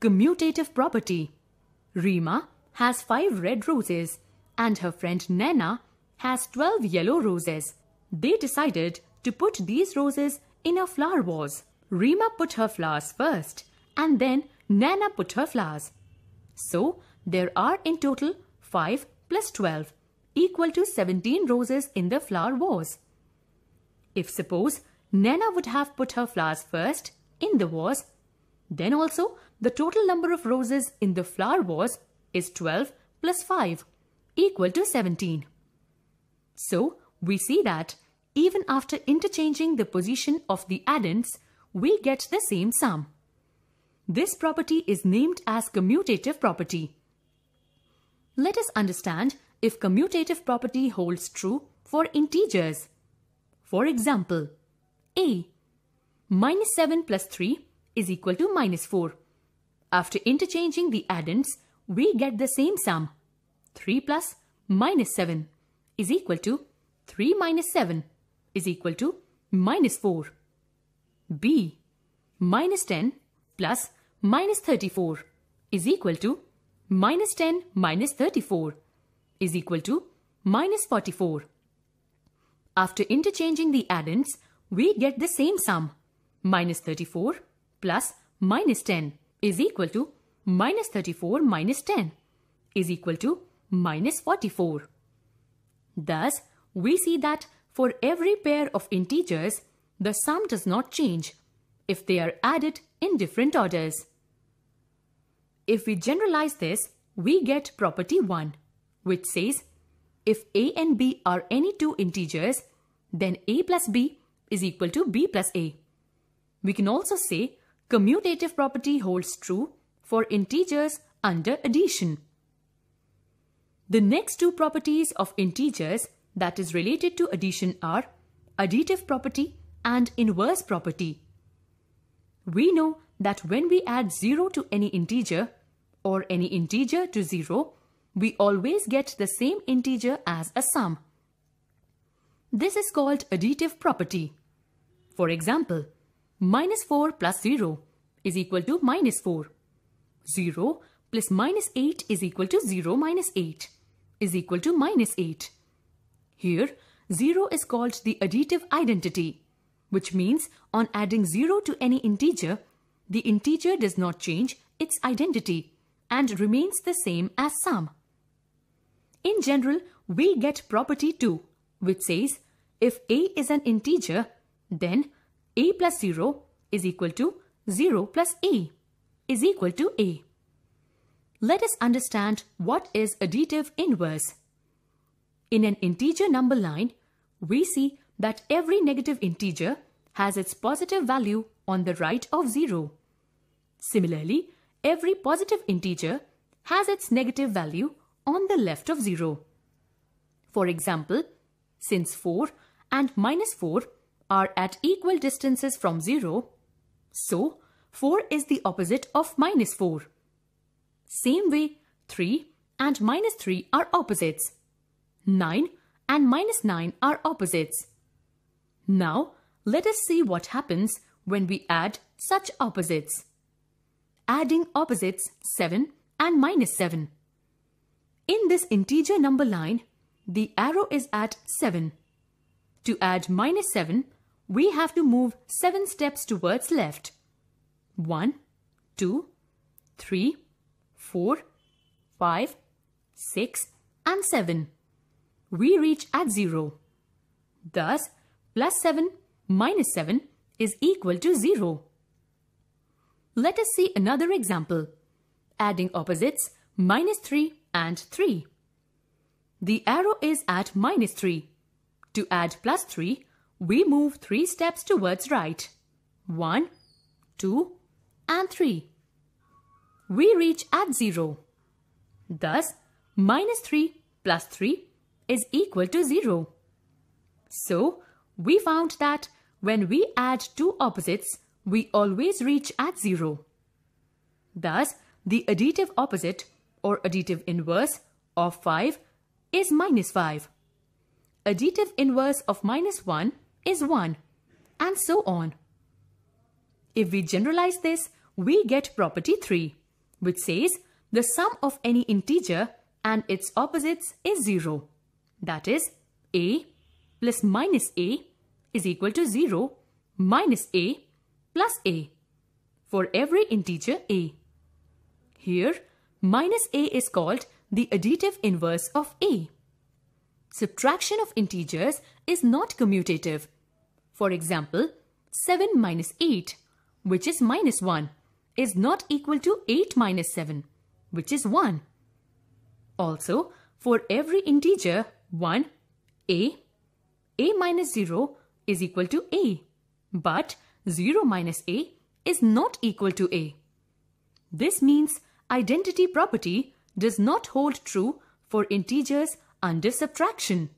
commutative property. Rima has 5 red roses and her friend Nana has 12 yellow roses. They decided to put these roses in a flower vase. Rima put her flowers first and then Nana put her flowers. So there are in total 5 plus 12 equal to 17 roses in the flower vase. If suppose Nana would have put her flowers first in the vase, then also, the total number of roses in the flower wars is 12 plus 5 equal to 17. So, we see that even after interchanging the position of the addends, we get the same sum. This property is named as commutative property. Let us understand if commutative property holds true for integers. For example, a minus 7 plus 3 is equal to minus 4. After interchanging the addends, we get the same sum. 3 plus minus 7 is equal to 3 minus 7 is equal to minus 4. B minus 10 plus minus 34 is equal to minus 10 minus 34 is equal to minus 44. After interchanging the addends, we get the same sum, minus 34 plus minus 10 is equal to minus 34 minus 10 is equal to minus 44. Thus, we see that for every pair of integers, the sum does not change if they are added in different orders. If we generalize this, we get property 1, which says if a and b are any two integers, then a plus b is equal to b plus a. We can also say commutative property holds true for integers under addition. The next two properties of integers that is related to addition are additive property and inverse property. We know that when we add 0 to any integer or any integer to 0, we always get the same integer as a sum. This is called additive property. For example, minus 4 plus 0 is equal to minus 4. 0 plus minus 8 is equal to 0 minus 8 is equal to minus 8. Here, 0 is called the additive identity, which means on adding 0 to any integer, the integer does not change its identity and remains the same as sum. In general, we get property 2, which says if a is an integer, then a plus 0 is equal to 0 plus a is equal to a. Let us understand what is additive inverse. In an integer number line, we see that every negative integer has its positive value on the right of 0. Similarly, every positive integer has its negative value on the left of 0. For example, since 4 and minus 4 are at equal distances from 0, so 4 is the opposite of minus 4. Same way, 3 and minus 3 are opposites. 9 and minus 9 are opposites. Now, let us see what happens when we add such opposites. Adding opposites 7 and minus 7. In this integer number line, the arrow is at 7. To add minus 7 we have to move 7 steps towards left. 1, 2, 3, 4, 5, 6 and 7. We reach at 0. Thus, plus 7 minus 7 is equal to 0. Let us see another example. Adding opposites minus 3 and 3. The arrow is at minus 3. To add plus 3, we move three steps towards right. One, two, and three. We reach at zero. Thus, minus 3 plus 3 is equal to zero. So, we found that when we add two opposites, we always reach at zero. Thus, the additive opposite or additive inverse of 5 is minus 5. Additive inverse of minus 1 is 1 and so on. If we generalize this, we get property 3 which says the sum of any integer and its opposites is 0. That is a plus minus a is equal to 0 minus a plus a for every integer a. Here minus a is called the additive inverse of a. Subtraction of integers is not commutative. For example, 7 minus 8, which is minus 1, is not equal to 8 minus 7, which is 1. Also, for every integer 1, a, a minus 0 is equal to a, but 0 minus a is not equal to a. This means identity property does not hold true for integers under subtraction.